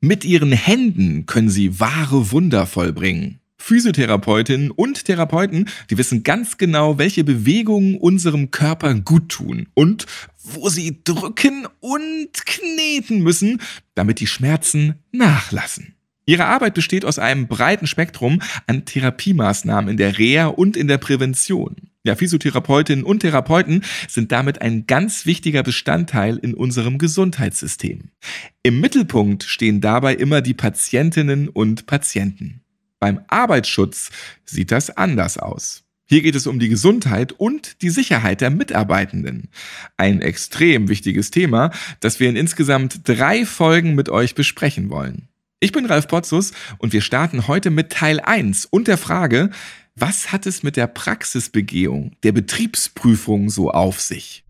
Mit ihren Händen können sie wahre Wunder vollbringen. Physiotherapeutinnen und Therapeuten, die wissen ganz genau, welche Bewegungen unserem Körper gut tun und wo sie drücken und kneten müssen, damit die Schmerzen nachlassen. Ihre Arbeit besteht aus einem breiten Spektrum an Therapiemaßnahmen in der Reha und in der Prävention. Ja, Physiotherapeutinnen und Therapeuten sind damit ein ganz wichtiger Bestandteil in unserem Gesundheitssystem. Im Mittelpunkt stehen dabei immer die Patientinnen und Patienten. Beim Arbeitsschutz sieht das anders aus. Hier geht es um die Gesundheit und die Sicherheit der Mitarbeitenden. Ein extrem wichtiges Thema, das wir in insgesamt drei Folgen mit euch besprechen wollen. Ich bin Ralf Potzus und wir starten heute mit Teil 1 und der Frage, was hat es mit der Praxisbegehung der Betriebsprüfung so auf sich?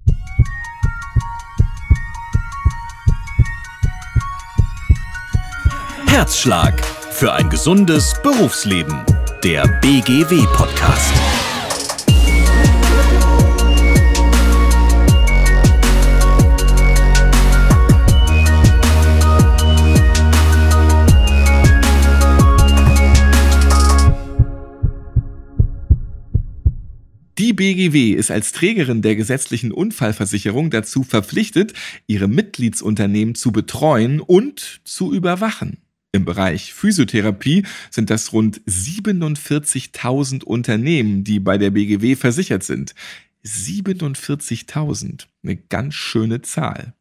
Herzschlag für ein gesundes Berufsleben. Der BGW-Podcast. Die BGW ist als Trägerin der gesetzlichen Unfallversicherung dazu verpflichtet, ihre Mitgliedsunternehmen zu betreuen und zu überwachen. Im Bereich Physiotherapie sind das rund 47.000 Unternehmen, die bei der BGW versichert sind. 47.000. Eine ganz schöne Zahl.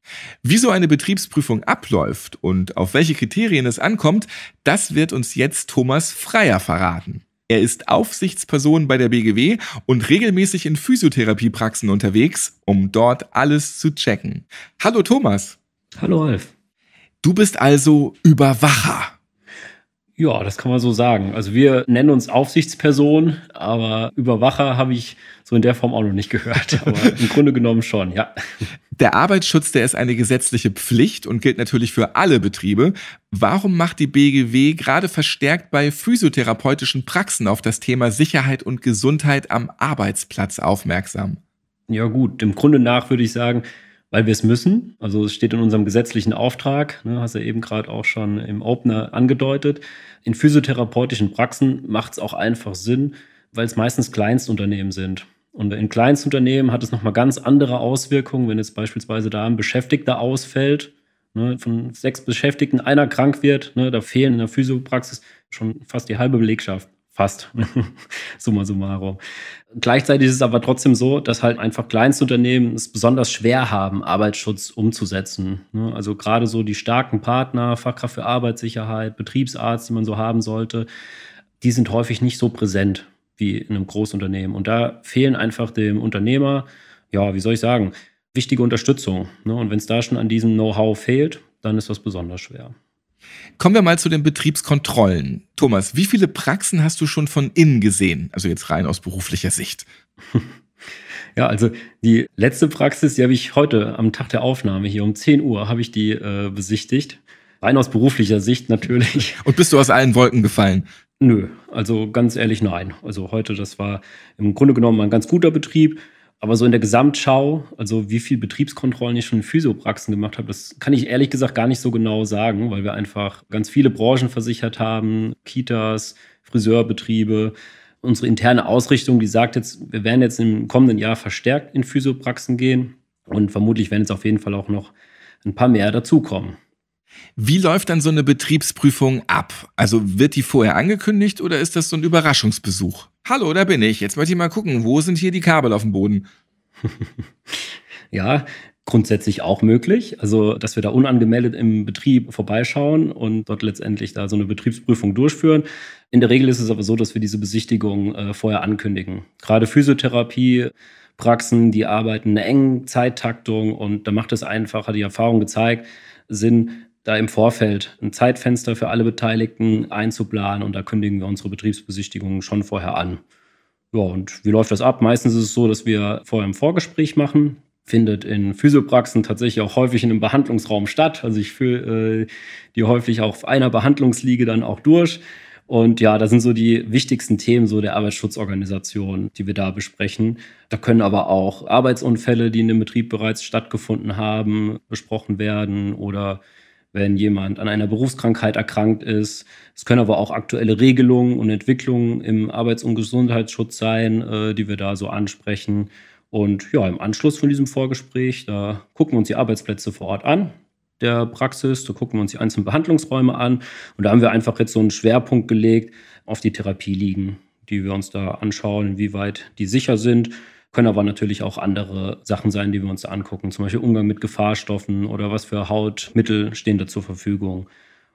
Wie so eine Betriebsprüfung abläuft und auf welche Kriterien es ankommt, das wird uns jetzt Thomas Freier verraten. Er ist Aufsichtsperson bei der BGW und regelmäßig in Physiotherapiepraxen unterwegs, um dort alles zu checken. Hallo Thomas. Hallo Alf. Du bist also Überwacher. Ja, das kann man so sagen. Also wir nennen uns Aufsichtsperson, aber Überwacher habe ich so in der Form auch noch nicht gehört. Aber im Grunde genommen schon, ja. Der Arbeitsschutz, der ist eine gesetzliche Pflicht und gilt natürlich für alle Betriebe. Warum macht die BGW gerade verstärkt bei physiotherapeutischen Praxen auf das Thema Sicherheit und Gesundheit am Arbeitsplatz aufmerksam? Ja gut, im Grunde nach würde ich sagen, weil wir es müssen. Also es steht in unserem gesetzlichen Auftrag, ne, hast du ja eben gerade auch schon im Opener angedeutet. In physiotherapeutischen Praxen macht es auch einfach Sinn, weil es meistens Kleinstunternehmen sind. Und in Kleinstunternehmen hat es nochmal ganz andere Auswirkungen, wenn jetzt beispielsweise da ein Beschäftigter ausfällt, ne, von sechs Beschäftigten einer krank wird, ne, da fehlen in der Physiopraxis schon fast die halbe Belegschaft. Fast, summa summarum. Gleichzeitig ist es aber trotzdem so, dass halt einfach Kleinstunternehmen es besonders schwer haben, Arbeitsschutz umzusetzen. Ne? Also gerade so die starken Partner, Fachkraft für Arbeitssicherheit, Betriebsarzt, die man so haben sollte, die sind häufig nicht so präsent wie in einem Großunternehmen. Und da fehlen einfach dem Unternehmer, ja, wie soll ich sagen, wichtige Unterstützung. Ne? Und wenn es da schon an diesem Know-how fehlt, dann ist das besonders schwer. Kommen wir mal zu den Betriebskontrollen. Thomas, wie viele Praxen hast du schon von innen gesehen? Also jetzt rein aus beruflicher Sicht. Ja, also die letzte Praxis, die habe ich heute am Tag der Aufnahme hier um 10 Uhr habe ich die äh, besichtigt. Rein aus beruflicher Sicht natürlich. Und bist du aus allen Wolken gefallen? Nö, also ganz ehrlich nein. Also heute, das war im Grunde genommen ein ganz guter Betrieb. Aber so in der Gesamtschau, also wie viel Betriebskontrollen ich schon in Physiopraxen gemacht habe, das kann ich ehrlich gesagt gar nicht so genau sagen, weil wir einfach ganz viele Branchen versichert haben, Kitas, Friseurbetriebe. Unsere interne Ausrichtung, die sagt jetzt, wir werden jetzt im kommenden Jahr verstärkt in Physiopraxen gehen und vermutlich werden jetzt auf jeden Fall auch noch ein paar mehr dazukommen. Wie läuft dann so eine Betriebsprüfung ab? Also wird die vorher angekündigt oder ist das so ein Überraschungsbesuch? Hallo, da bin ich. Jetzt möchte ich mal gucken, wo sind hier die Kabel auf dem Boden? ja, grundsätzlich auch möglich. Also, dass wir da unangemeldet im Betrieb vorbeischauen und dort letztendlich da so eine Betriebsprüfung durchführen. In der Regel ist es aber so, dass wir diese Besichtigung äh, vorher ankündigen. Gerade Physiotherapie. Praxen, die arbeiten eine engen Zeittaktung und da macht es einfacher, die Erfahrung gezeigt, Sinn, da im Vorfeld ein Zeitfenster für alle Beteiligten einzuplanen und da kündigen wir unsere Betriebsbesichtigungen schon vorher an. Ja, und wie läuft das ab? Meistens ist es so, dass wir vorher ein Vorgespräch machen. Findet in Physiopraxen tatsächlich auch häufig in einem Behandlungsraum statt. Also ich fühle äh, die häufig auch auf einer Behandlungsliege dann auch durch. Und ja, das sind so die wichtigsten Themen so der Arbeitsschutzorganisation, die wir da besprechen. Da können aber auch Arbeitsunfälle, die in dem Betrieb bereits stattgefunden haben, besprochen werden oder wenn jemand an einer Berufskrankheit erkrankt ist. Es können aber auch aktuelle Regelungen und Entwicklungen im Arbeits- und Gesundheitsschutz sein, äh, die wir da so ansprechen. Und ja, im Anschluss von diesem Vorgespräch, da gucken wir uns die Arbeitsplätze vor Ort an, der Praxis. Da gucken wir uns die einzelnen Behandlungsräume an. Und da haben wir einfach jetzt so einen Schwerpunkt gelegt auf die Therapieliegen, die wir uns da anschauen, inwieweit die sicher sind können aber natürlich auch andere Sachen sein, die wir uns angucken. Zum Beispiel Umgang mit Gefahrstoffen oder was für Hautmittel stehen da zur Verfügung.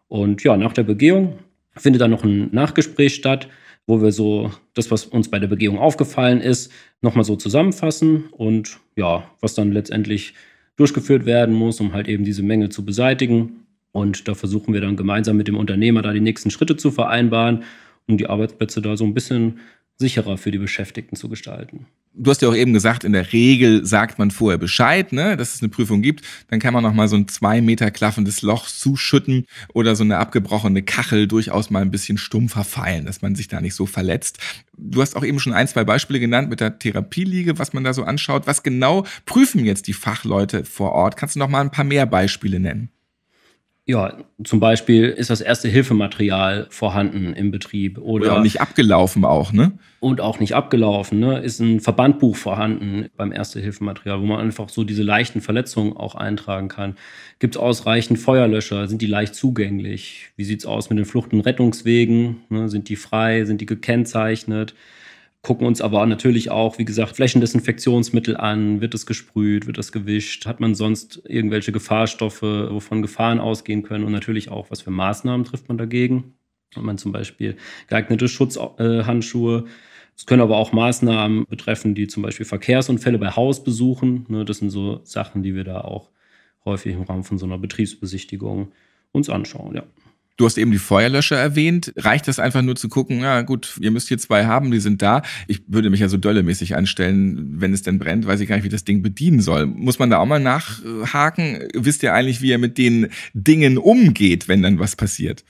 Und ja, nach der Begehung findet dann noch ein Nachgespräch statt, wo wir so das, was uns bei der Begehung aufgefallen ist, nochmal so zusammenfassen und ja, was dann letztendlich durchgeführt werden muss, um halt eben diese Mängel zu beseitigen. Und da versuchen wir dann gemeinsam mit dem Unternehmer da die nächsten Schritte zu vereinbaren, um die Arbeitsplätze da so ein bisschen sicherer für die Beschäftigten zu gestalten. Du hast ja auch eben gesagt, in der Regel sagt man vorher Bescheid, ne, dass es eine Prüfung gibt. Dann kann man noch mal so ein zwei Meter klaffendes Loch zuschütten oder so eine abgebrochene Kachel durchaus mal ein bisschen stumm verfeilen, dass man sich da nicht so verletzt. Du hast auch eben schon ein, zwei Beispiele genannt mit der Therapieliege, was man da so anschaut. Was genau prüfen jetzt die Fachleute vor Ort? Kannst du noch mal ein paar mehr Beispiele nennen? Ja, zum Beispiel ist das Erste-Hilfematerial vorhanden im Betrieb. Oder, oder, nicht abgelaufen auch, ne? Und auch nicht abgelaufen, ne? Ist ein Verbandbuch vorhanden beim Erste-Hilfematerial, wo man einfach so diese leichten Verletzungen auch eintragen kann. Gibt es ausreichend Feuerlöscher? Sind die leicht zugänglich? Wie sieht es aus mit den Flucht- und Rettungswegen? Ne? Sind die frei? Sind die gekennzeichnet? gucken uns aber natürlich auch, wie gesagt, Flächendesinfektionsmittel an. Wird das gesprüht? Wird das gewischt? Hat man sonst irgendwelche Gefahrstoffe, wovon Gefahren ausgehen können? Und natürlich auch, was für Maßnahmen trifft man dagegen? Hat man zum Beispiel geeignete Schutzhandschuhe? Es können aber auch Maßnahmen betreffen, die zum Beispiel Verkehrsunfälle bei Hausbesuchen. Ne? Das sind so Sachen, die wir da auch häufig im Rahmen von so einer Betriebsbesichtigung uns anschauen. Ja. Du hast eben die Feuerlöscher erwähnt. Reicht das einfach nur zu gucken, na gut, ihr müsst hier zwei haben, die sind da. Ich würde mich ja so döllemäßig anstellen, wenn es denn brennt, weiß ich gar nicht, wie das Ding bedienen soll. Muss man da auch mal nachhaken? Wisst ihr eigentlich, wie ihr mit den Dingen umgeht, wenn dann was passiert?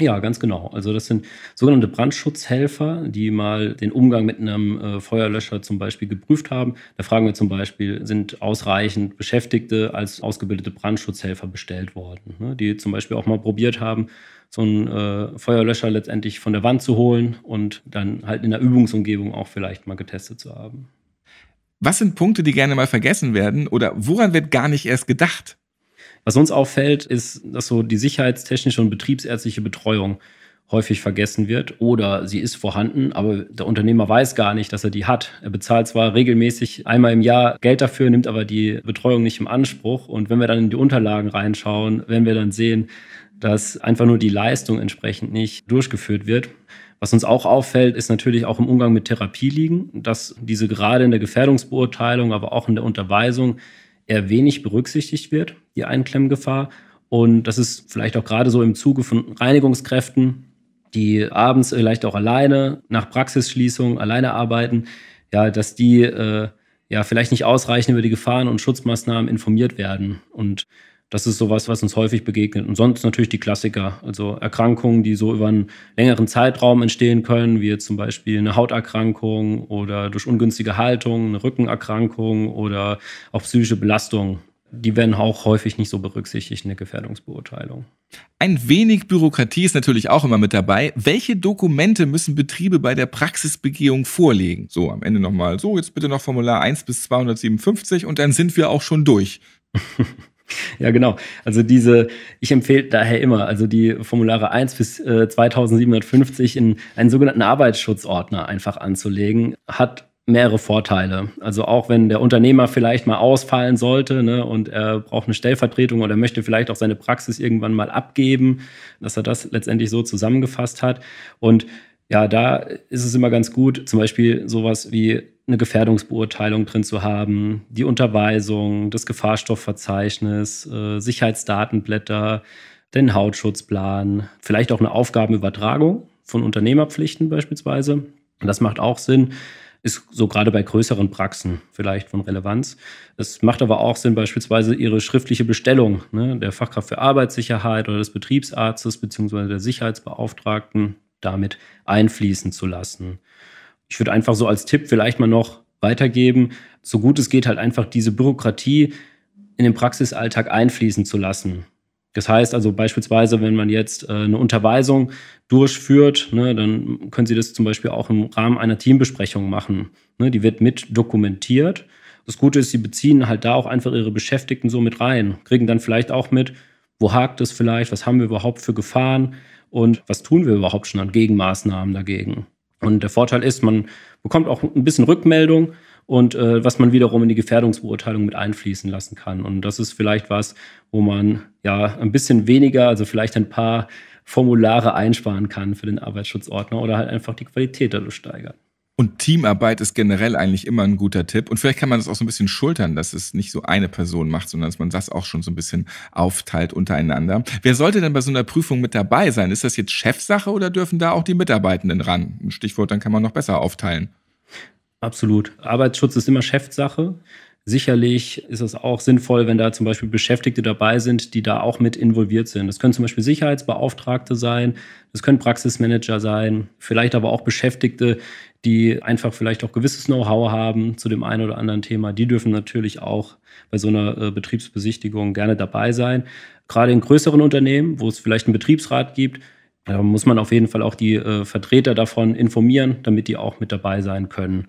Ja, ganz genau. Also das sind sogenannte Brandschutzhelfer, die mal den Umgang mit einem äh, Feuerlöscher zum Beispiel geprüft haben. Da fragen wir zum Beispiel, sind ausreichend Beschäftigte als ausgebildete Brandschutzhelfer bestellt worden, ne? die zum Beispiel auch mal probiert haben, so einen äh, Feuerlöscher letztendlich von der Wand zu holen und dann halt in der Übungsumgebung auch vielleicht mal getestet zu haben. Was sind Punkte, die gerne mal vergessen werden oder woran wird gar nicht erst gedacht? Was uns auffällt, ist, dass so die sicherheitstechnische und betriebsärztliche Betreuung häufig vergessen wird oder sie ist vorhanden, aber der Unternehmer weiß gar nicht, dass er die hat. Er bezahlt zwar regelmäßig einmal im Jahr Geld dafür, nimmt aber die Betreuung nicht im Anspruch. Und wenn wir dann in die Unterlagen reinschauen, werden wir dann sehen, dass einfach nur die Leistung entsprechend nicht durchgeführt wird. Was uns auch auffällt, ist natürlich auch im Umgang mit Therapie liegen, dass diese gerade in der Gefährdungsbeurteilung, aber auch in der Unterweisung eher wenig berücksichtigt wird, die Einklemmgefahr. Und das ist vielleicht auch gerade so im Zuge von Reinigungskräften, die abends vielleicht auch alleine nach Praxisschließung alleine arbeiten, ja, dass die äh, ja vielleicht nicht ausreichend über die Gefahren und Schutzmaßnahmen informiert werden. Und das ist sowas, was uns häufig begegnet. Und sonst natürlich die Klassiker, also Erkrankungen, die so über einen längeren Zeitraum entstehen können, wie jetzt zum Beispiel eine Hauterkrankung oder durch ungünstige Haltung, eine Rückenerkrankung oder auch psychische Belastungen. Die werden auch häufig nicht so berücksichtigt in der Gefährdungsbeurteilung. Ein wenig Bürokratie ist natürlich auch immer mit dabei. Welche Dokumente müssen Betriebe bei der Praxisbegehung vorlegen? So, am Ende nochmal. So, jetzt bitte noch Formular 1 bis 257 und dann sind wir auch schon durch. Ja, genau. Also diese, ich empfehle daher immer, also die Formulare 1 bis äh, 2750 in einen sogenannten Arbeitsschutzordner einfach anzulegen, hat mehrere Vorteile. Also auch wenn der Unternehmer vielleicht mal ausfallen sollte ne, und er braucht eine Stellvertretung oder möchte vielleicht auch seine Praxis irgendwann mal abgeben, dass er das letztendlich so zusammengefasst hat. Und ja, da ist es immer ganz gut, zum Beispiel sowas wie eine Gefährdungsbeurteilung drin zu haben, die Unterweisung, das Gefahrstoffverzeichnis, äh, Sicherheitsdatenblätter, den Hautschutzplan, vielleicht auch eine Aufgabenübertragung von Unternehmerpflichten beispielsweise. Und das macht auch Sinn, ist so gerade bei größeren Praxen vielleicht von Relevanz. Es macht aber auch Sinn, beispielsweise ihre schriftliche Bestellung ne, der Fachkraft für Arbeitssicherheit oder des Betriebsarztes beziehungsweise der Sicherheitsbeauftragten damit einfließen zu lassen. Ich würde einfach so als Tipp vielleicht mal noch weitergeben, so gut es geht, halt einfach diese Bürokratie in den Praxisalltag einfließen zu lassen. Das heißt also beispielsweise, wenn man jetzt äh, eine Unterweisung durchführt, ne, dann können Sie das zum Beispiel auch im Rahmen einer Teambesprechung machen. Ne, die wird mit dokumentiert. Das Gute ist, Sie beziehen halt da auch einfach Ihre Beschäftigten so mit rein, kriegen dann vielleicht auch mit, wo hakt es vielleicht? Was haben wir überhaupt für Gefahren? Und was tun wir überhaupt schon an Gegenmaßnahmen dagegen? Und der Vorteil ist, man bekommt auch ein bisschen Rückmeldung und äh, was man wiederum in die Gefährdungsbeurteilung mit einfließen lassen kann. Und das ist vielleicht was, wo man ja ein bisschen weniger, also vielleicht ein paar Formulare einsparen kann für den Arbeitsschutzordner oder halt einfach die Qualität dadurch steigert. Und Teamarbeit ist generell eigentlich immer ein guter Tipp. Und vielleicht kann man das auch so ein bisschen schultern, dass es nicht so eine Person macht, sondern dass man das auch schon so ein bisschen aufteilt untereinander. Wer sollte denn bei so einer Prüfung mit dabei sein? Ist das jetzt Chefsache oder dürfen da auch die Mitarbeitenden ran? Ein Stichwort, dann kann man noch besser aufteilen. Absolut. Arbeitsschutz ist immer Chefsache. Sicherlich ist es auch sinnvoll, wenn da zum Beispiel Beschäftigte dabei sind, die da auch mit involviert sind. Das können zum Beispiel Sicherheitsbeauftragte sein, das können Praxismanager sein, vielleicht aber auch Beschäftigte, die einfach vielleicht auch gewisses Know-how haben zu dem einen oder anderen Thema, die dürfen natürlich auch bei so einer äh, Betriebsbesichtigung gerne dabei sein. Gerade in größeren Unternehmen, wo es vielleicht einen Betriebsrat gibt, da muss man auf jeden Fall auch die äh, Vertreter davon informieren, damit die auch mit dabei sein können.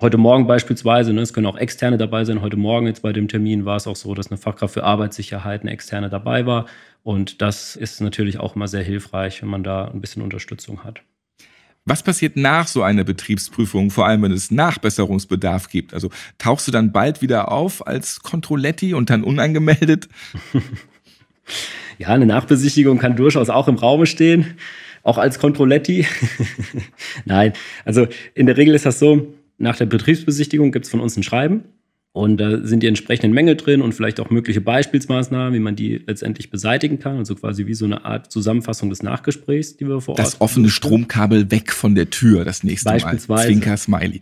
Heute Morgen beispielsweise, ne, es können auch Externe dabei sein. Heute Morgen jetzt bei dem Termin war es auch so, dass eine Fachkraft für Arbeitssicherheit eine Externe dabei war. Und das ist natürlich auch immer sehr hilfreich, wenn man da ein bisschen Unterstützung hat. Was passiert nach so einer Betriebsprüfung, vor allem wenn es Nachbesserungsbedarf gibt? Also tauchst du dann bald wieder auf als Controletti und dann unangemeldet? Ja, eine Nachbesichtigung kann durchaus auch im Raum stehen, auch als Controletti. Nein, also in der Regel ist das so, nach der Betriebsbesichtigung gibt es von uns ein Schreiben und da sind die entsprechenden Mängel drin und vielleicht auch mögliche Beispielsmaßnahmen, wie man die letztendlich beseitigen kann. Also quasi wie so eine Art Zusammenfassung des Nachgesprächs, die wir vor das Ort. Das offene Stromkabel weg von der Tür das nächste Beispielsweise. Mal. Zwinker Smiley.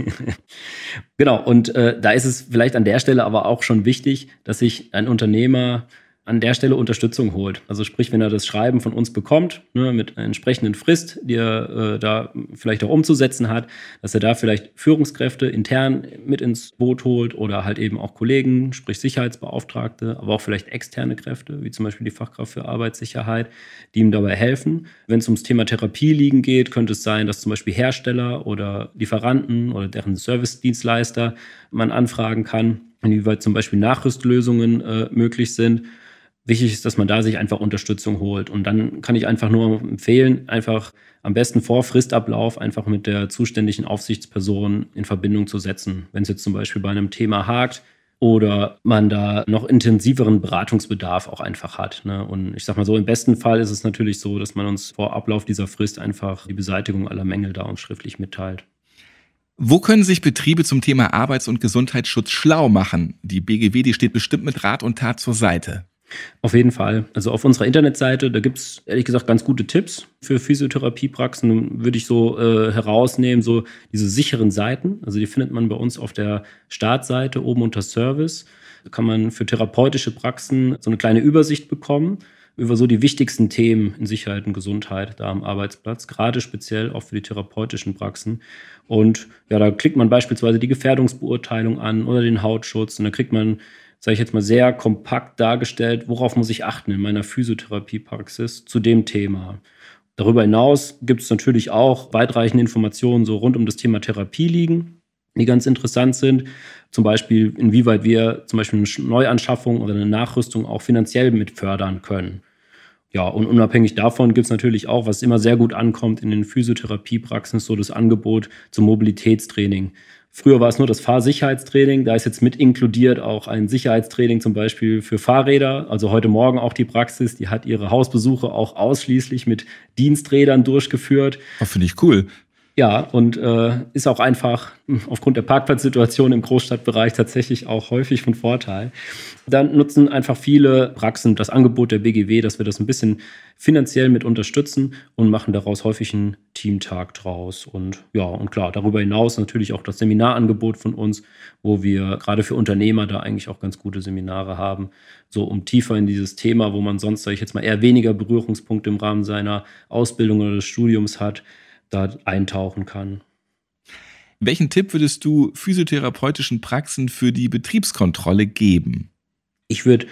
genau. Und äh, da ist es vielleicht an der Stelle aber auch schon wichtig, dass sich ein Unternehmer an der Stelle Unterstützung holt. Also sprich, wenn er das Schreiben von uns bekommt, ne, mit einer entsprechenden Frist, die er äh, da vielleicht auch umzusetzen hat, dass er da vielleicht Führungskräfte intern mit ins Boot holt oder halt eben auch Kollegen, sprich Sicherheitsbeauftragte, aber auch vielleicht externe Kräfte, wie zum Beispiel die Fachkraft für Arbeitssicherheit, die ihm dabei helfen. Wenn es ums Thema Therapie liegen geht, könnte es sein, dass zum Beispiel Hersteller oder Lieferanten oder deren Service-Dienstleister man anfragen kann, inwieweit zum Beispiel Nachrüstlösungen äh, möglich sind wichtig ist, dass man da sich einfach Unterstützung holt. Und dann kann ich einfach nur empfehlen, einfach am besten vor Fristablauf einfach mit der zuständigen Aufsichtsperson in Verbindung zu setzen. Wenn es jetzt zum Beispiel bei einem Thema hakt oder man da noch intensiveren Beratungsbedarf auch einfach hat. Ne? Und ich sag mal so, im besten Fall ist es natürlich so, dass man uns vor Ablauf dieser Frist einfach die Beseitigung aller Mängel da uns schriftlich mitteilt. Wo können sich Betriebe zum Thema Arbeits- und Gesundheitsschutz schlau machen? Die BGW, die steht bestimmt mit Rat und Tat zur Seite. Auf jeden Fall. Also auf unserer Internetseite, da gibt es ehrlich gesagt ganz gute Tipps für Physiotherapiepraxen. Würde ich so äh, herausnehmen, so diese sicheren Seiten. Also die findet man bei uns auf der Startseite oben unter Service. Da kann man für therapeutische Praxen so eine kleine Übersicht bekommen über so die wichtigsten Themen in Sicherheit und Gesundheit da am Arbeitsplatz, gerade speziell auch für die therapeutischen Praxen. Und ja, da klickt man beispielsweise die Gefährdungsbeurteilung an oder den Hautschutz und da kriegt man sage ich jetzt mal, sehr kompakt dargestellt, worauf muss ich achten in meiner Physiotherapiepraxis zu dem Thema. Darüber hinaus gibt es natürlich auch weitreichende Informationen so rund um das Thema Therapie liegen, die ganz interessant sind. Zum Beispiel, inwieweit wir zum Beispiel eine Neuanschaffung oder eine Nachrüstung auch finanziell mit fördern können. Ja, und unabhängig davon gibt es natürlich auch, was immer sehr gut ankommt in den Physiotherapiepraxen, so das Angebot zum Mobilitätstraining. Früher war es nur das Fahrsicherheitstraining, da ist jetzt mit inkludiert auch ein Sicherheitstraining zum Beispiel für Fahrräder. Also heute Morgen auch die Praxis, die hat ihre Hausbesuche auch ausschließlich mit Diensträdern durchgeführt. Oh, finde ich cool. Ja, und äh, ist auch einfach hm, aufgrund der Parkplatzsituation im Großstadtbereich tatsächlich auch häufig von Vorteil. Dann nutzen einfach viele Praxen das Angebot der BGW, dass wir das ein bisschen finanziell mit unterstützen und machen daraus häufig einen Teamtag draus. Und ja, und klar, darüber hinaus natürlich auch das Seminarangebot von uns, wo wir gerade für Unternehmer da eigentlich auch ganz gute Seminare haben, so um tiefer in dieses Thema, wo man sonst, sage ich jetzt mal, eher weniger Berührungspunkte im Rahmen seiner Ausbildung oder des Studiums hat, da eintauchen kann. Welchen Tipp würdest du physiotherapeutischen Praxen für die Betriebskontrolle geben? Ich würde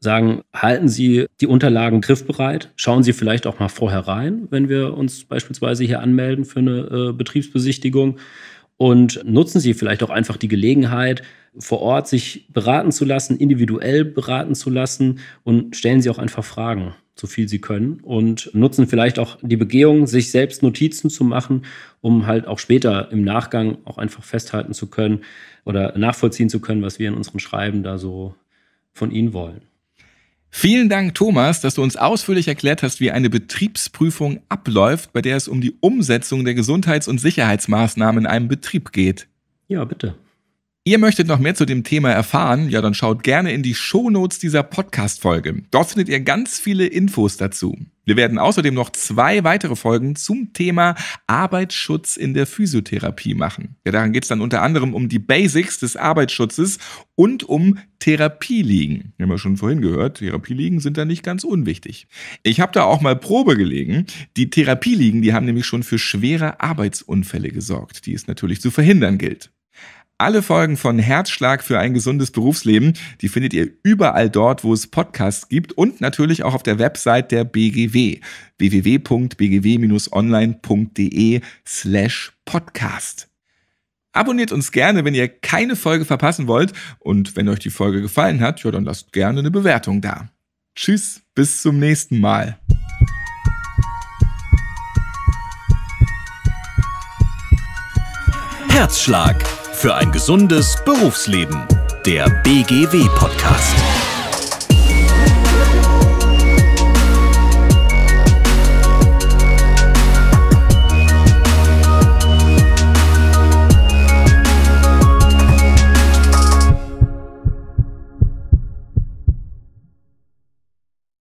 sagen, halten Sie die Unterlagen griffbereit, schauen Sie vielleicht auch mal vorher rein, wenn wir uns beispielsweise hier anmelden für eine äh, Betriebsbesichtigung. Und nutzen Sie vielleicht auch einfach die Gelegenheit, vor Ort sich beraten zu lassen, individuell beraten zu lassen und stellen Sie auch einfach Fragen so viel sie können und nutzen vielleicht auch die Begehung, sich selbst Notizen zu machen, um halt auch später im Nachgang auch einfach festhalten zu können oder nachvollziehen zu können, was wir in unseren Schreiben da so von ihnen wollen. Vielen Dank, Thomas, dass du uns ausführlich erklärt hast, wie eine Betriebsprüfung abläuft, bei der es um die Umsetzung der Gesundheits- und Sicherheitsmaßnahmen in einem Betrieb geht. Ja, bitte. Ihr möchtet noch mehr zu dem Thema erfahren? Ja, dann schaut gerne in die Shownotes dieser Podcast-Folge. Dort findet ihr ganz viele Infos dazu. Wir werden außerdem noch zwei weitere Folgen zum Thema Arbeitsschutz in der Physiotherapie machen. Ja, daran geht es dann unter anderem um die Basics des Arbeitsschutzes und um Therapieliegen. Wir haben ja schon vorhin gehört, Therapieliegen sind da nicht ganz unwichtig. Ich habe da auch mal Probe gelegen. Die Therapieliegen, die haben nämlich schon für schwere Arbeitsunfälle gesorgt, die es natürlich zu verhindern gilt. Alle Folgen von Herzschlag für ein gesundes Berufsleben, die findet ihr überall dort, wo es Podcasts gibt und natürlich auch auf der Website der BGW www.bgw-online.de slash podcast. Abonniert uns gerne, wenn ihr keine Folge verpassen wollt und wenn euch die Folge gefallen hat, ja, dann lasst gerne eine Bewertung da. Tschüss, bis zum nächsten Mal. Herzschlag für ein gesundes Berufsleben. Der BGW-Podcast.